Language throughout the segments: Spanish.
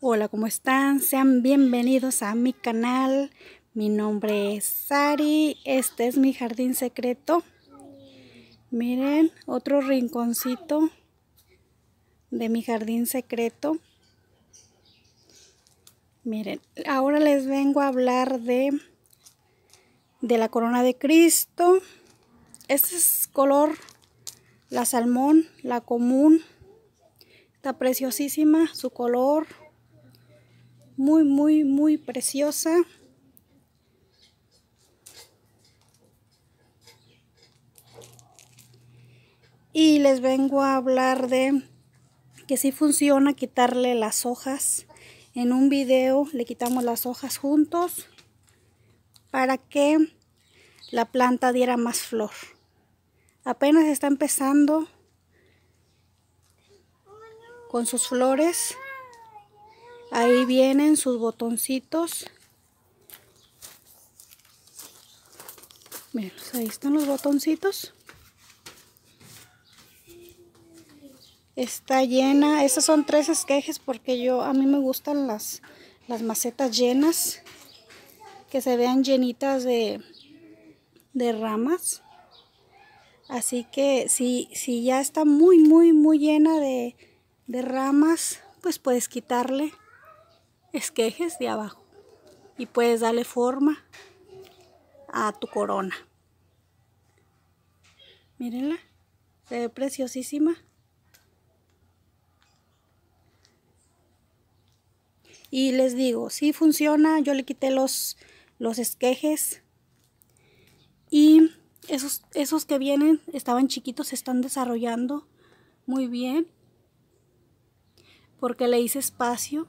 Hola, ¿cómo están? Sean bienvenidos a mi canal. Mi nombre es Sari. Este es mi jardín secreto. Miren, otro rinconcito de mi jardín secreto. Miren, ahora les vengo a hablar de, de la corona de Cristo. Este es color, la salmón, la común. Está preciosísima su color muy, muy, muy preciosa. Y les vengo a hablar de que si funciona quitarle las hojas. En un video le quitamos las hojas juntos para que la planta diera más flor. Apenas está empezando con sus flores Ahí vienen sus botoncitos. Miren, ahí están los botoncitos. Está llena. Estos son tres esquejes porque yo a mí me gustan las, las macetas llenas. Que se vean llenitas de, ramas. Así que si, si ya está muy, muy, muy llena de ramas, pues puedes quitarle esquejes de abajo y puedes darle forma a tu corona. Mírenla, se ve preciosísima. Y les digo, si funciona, yo le quité los, los esquejes. Y esos, esos que vienen, estaban chiquitos, se están desarrollando muy bien. Porque le hice espacio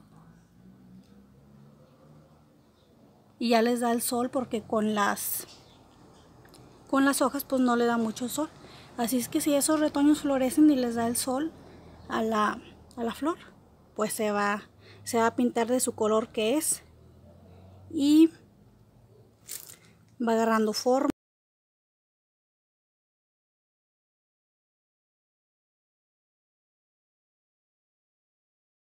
y ya les da el sol porque con las con las hojas pues no le da mucho sol. Así es que si esos retoños florecen y les da el sol a la, a la flor, pues se va, se va a pintar de su color que es y va agarrando forma.